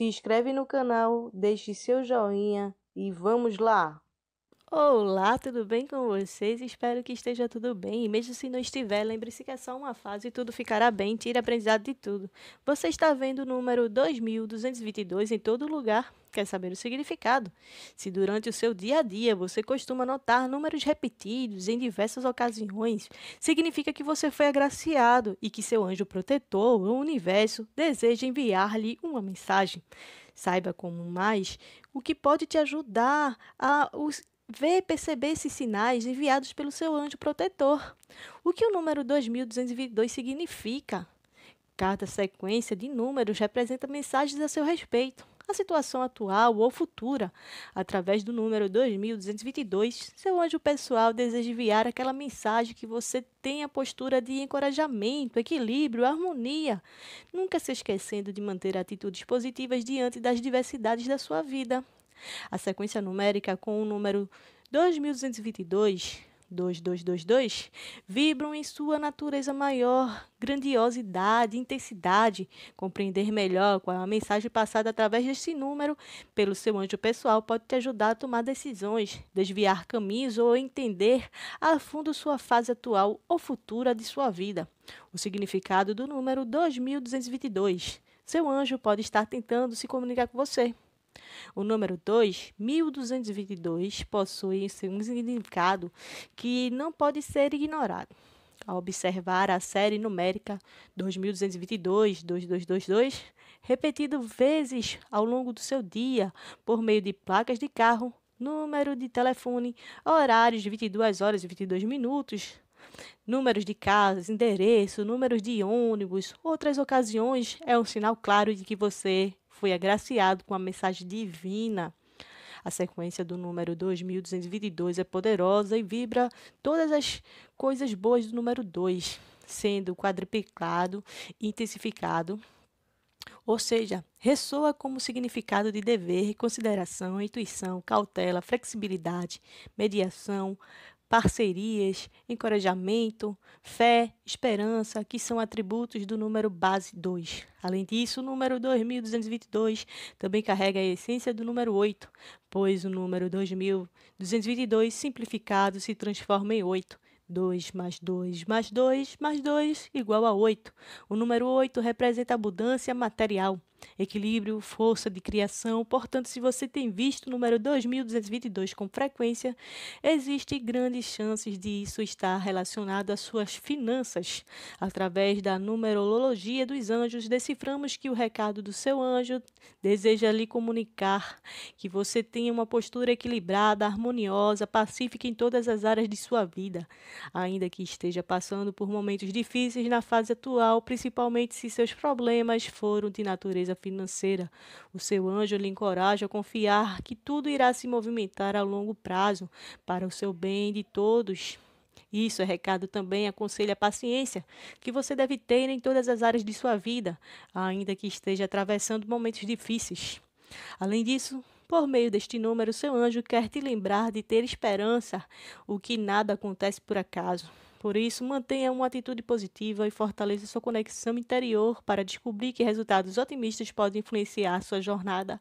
Se inscreve no canal, deixe seu joinha e vamos lá! Olá, tudo bem com vocês? Espero que esteja tudo bem. E mesmo se não estiver, lembre-se que é só uma fase e tudo ficará bem. Tire aprendizado de tudo. Você está vendo o número 2222 em todo lugar. Quer saber o significado? Se durante o seu dia a dia você costuma notar números repetidos em diversas ocasiões, significa que você foi agraciado e que seu anjo protetor, o universo, deseja enviar-lhe uma mensagem. Saiba como mais o que pode te ajudar a ver e perceber esses sinais enviados pelo seu anjo protetor. O que o número 2222 significa? Cada sequência de números representa mensagens a seu respeito, a situação atual ou futura. Através do número 2222, seu anjo pessoal deseja enviar aquela mensagem que você tem a postura de encorajamento, equilíbrio, harmonia, nunca se esquecendo de manter atitudes positivas diante das diversidades da sua vida a sequência numérica com o número 2222 2222 vibram em sua natureza maior, grandiosidade, intensidade. Compreender melhor qual é a mensagem passada através deste número pelo seu anjo pessoal pode te ajudar a tomar decisões, desviar caminhos ou entender a fundo sua fase atual ou futura de sua vida. O significado do número 2222. Seu anjo pode estar tentando se comunicar com você. O número 2, 1222, possui um significado que não pode ser ignorado. Ao observar a série numérica 2222, 2222, repetido vezes ao longo do seu dia por meio de placas de carro, número de telefone, horários de 22 horas e 22 minutos, números de casas, endereço, números de ônibus, outras ocasiões, é um sinal claro de que você foi agraciado com a mensagem divina. A sequência do número 2222 é poderosa e vibra todas as coisas boas do número 2, sendo quadriplicado e intensificado ou seja, ressoa como significado de dever, consideração, intuição, cautela, flexibilidade, mediação, parcerias, encorajamento, fé, esperança, que são atributos do número base 2. Além disso, o número 2222 também carrega a essência do número 8, pois o número 2222 simplificado se transforma em 8. 2 mais 2 mais 2 mais 2 igual a 8. O número 8 representa abundância material equilíbrio, força de criação. Portanto, se você tem visto o número 2222 com frequência, existe grandes chances de isso estar relacionado às suas finanças. Através da numerologia dos anjos, deciframos que o recado do seu anjo deseja lhe comunicar que você tenha uma postura equilibrada, harmoniosa, pacífica em todas as áreas de sua vida, ainda que esteja passando por momentos difíceis na fase atual, principalmente se seus problemas foram de natureza financeira. O seu anjo lhe encoraja a confiar que tudo irá se movimentar a longo prazo para o seu bem de todos. Isso é recado também, aconselha a paciência que você deve ter em todas as áreas de sua vida, ainda que esteja atravessando momentos difíceis. Além disso, por meio deste número, seu anjo quer te lembrar de ter esperança, o que nada acontece por acaso. Por isso, mantenha uma atitude positiva e fortaleça sua conexão interior para descobrir que resultados otimistas podem influenciar sua jornada.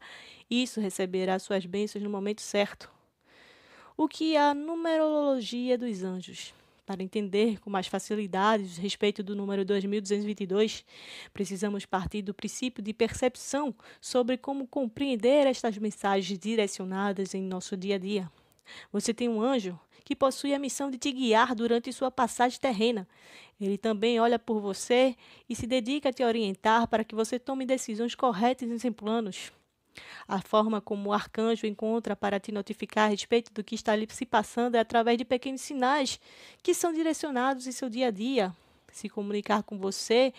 Isso receberá suas bênçãos no momento certo. O que é a numerologia dos anjos? Para entender com mais facilidade o respeito do número 2222, precisamos partir do princípio de percepção sobre como compreender estas mensagens direcionadas em nosso dia a dia. Você tem um anjo? que possui a missão de te guiar durante sua passagem terrena. Ele também olha por você e se dedica a te orientar para que você tome decisões corretas em seus planos. A forma como o arcanjo encontra para te notificar a respeito do que está ali se passando é através de pequenos sinais que são direcionados em seu dia a dia. Se comunicar com você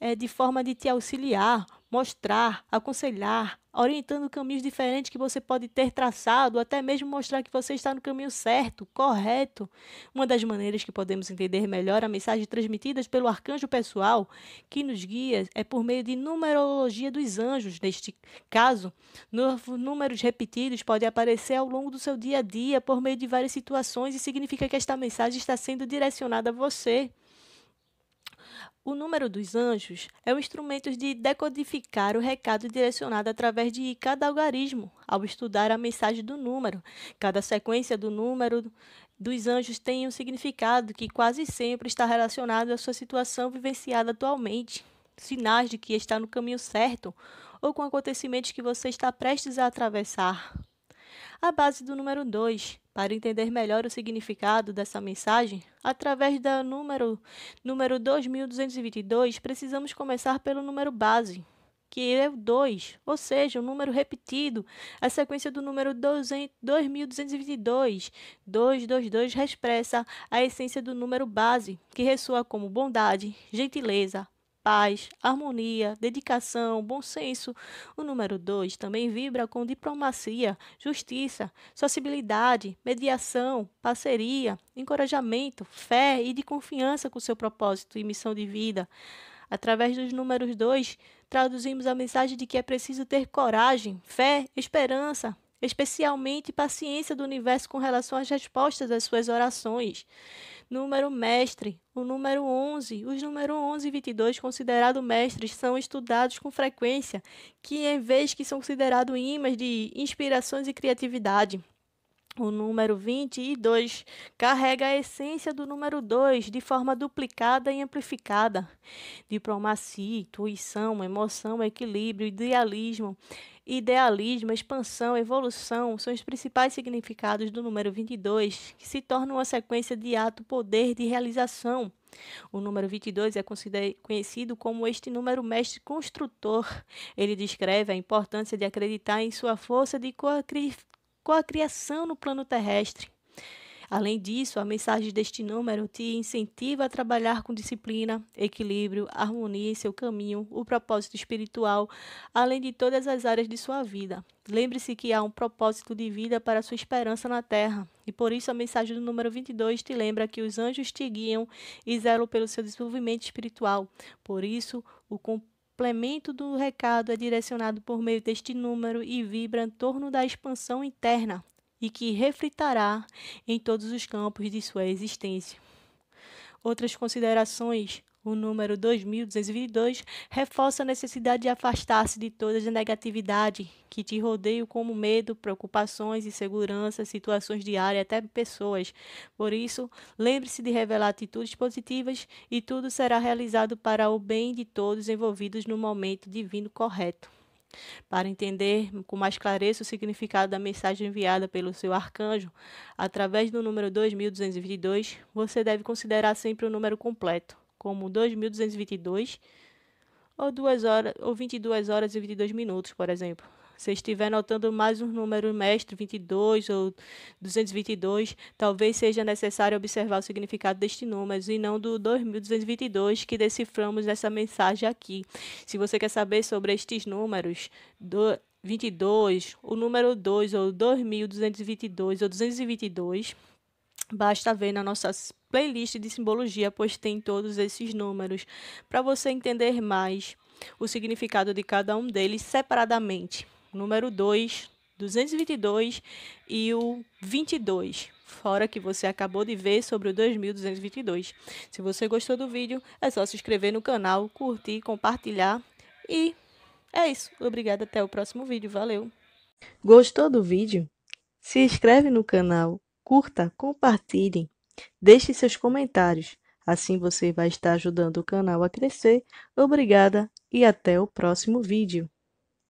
é de forma de te auxiliar, mostrar, aconselhar, orientando caminhos diferentes que você pode ter traçado, até mesmo mostrar que você está no caminho certo, correto. Uma das maneiras que podemos entender melhor a mensagem transmitida pelo arcanjo pessoal que nos guia é por meio de numerologia dos anjos. Neste caso, números repetidos podem aparecer ao longo do seu dia a dia por meio de várias situações e significa que esta mensagem está sendo direcionada a você. O número dos anjos é um instrumento de decodificar o recado direcionado através de cada algarismo. Ao estudar a mensagem do número, cada sequência do número dos anjos tem um significado que quase sempre está relacionado à sua situação vivenciada atualmente, sinais de que está no caminho certo ou com acontecimentos que você está prestes a atravessar. A base do número 2 para entender melhor o significado dessa mensagem, através do número, número 2222, precisamos começar pelo número base, que é o 2, ou seja, o um número repetido, a sequência do número 2222. 222 expressa a essência do número base, que ressoa como bondade, gentileza, paz, harmonia, dedicação, bom senso. O número 2 também vibra com diplomacia, justiça, sociabilidade, mediação, parceria, encorajamento, fé e de confiança com seu propósito e missão de vida. Através dos números 2, traduzimos a mensagem de que é preciso ter coragem, fé, esperança, especialmente paciência do universo com relação às respostas às suas orações. Número mestre, o número 11, os números 11 e 22 considerados mestres são estudados com frequência, que em vez que são considerados ímãs de inspirações e criatividade. O número 22 carrega a essência do número 2 de forma duplicada e amplificada. Diplomacia, intuição, emoção, equilíbrio, idealismo, Idealismo, expansão, evolução são os principais significados do número 22, que se torna uma sequência de ato, poder de realização. O número 22 é conhecido como este número mestre construtor. Ele descreve a importância de acreditar em sua força de co-criação no plano terrestre. Além disso, a mensagem deste número te incentiva a trabalhar com disciplina, equilíbrio, harmonia em seu caminho, o propósito espiritual, além de todas as áreas de sua vida. Lembre-se que há um propósito de vida para sua esperança na Terra, e por isso a mensagem do número 22 te lembra que os anjos te guiam e zelam pelo seu desenvolvimento espiritual. Por isso, o complemento do recado é direcionado por meio deste número e vibra em torno da expansão interna, e que reflitará em todos os campos de sua existência. Outras considerações o número 2222 reforça a necessidade de afastar-se de toda a negatividade que te rodeia, como medo, preocupações, inseguranças, situações diárias, até pessoas. Por isso, lembre-se de revelar atitudes positivas e tudo será realizado para o bem de todos envolvidos no momento divino correto. Para entender com mais clareza o significado da mensagem enviada pelo seu arcanjo, através do número 2222, você deve considerar sempre o número completo, como 2222 ou 2 horas ou 22 horas e 22 minutos, por exemplo você estiver notando mais um número mestre, 22 ou 222, talvez seja necessário observar o significado deste número e não do 2222 que deciframos nessa mensagem aqui. Se você quer saber sobre estes números, do 22, o número 2 ou 2222 ou 222, basta ver na nossa playlist de simbologia, pois tem todos esses números para você entender mais o significado de cada um deles separadamente número 2, 222 e o 22, fora que você acabou de ver sobre o 2222. Se você gostou do vídeo, é só se inscrever no canal, curtir, compartilhar e é isso. Obrigada, até o próximo vídeo. Valeu! Gostou do vídeo? Se inscreve no canal, curta, compartilhe, deixe seus comentários. Assim você vai estar ajudando o canal a crescer. Obrigada e até o próximo vídeo.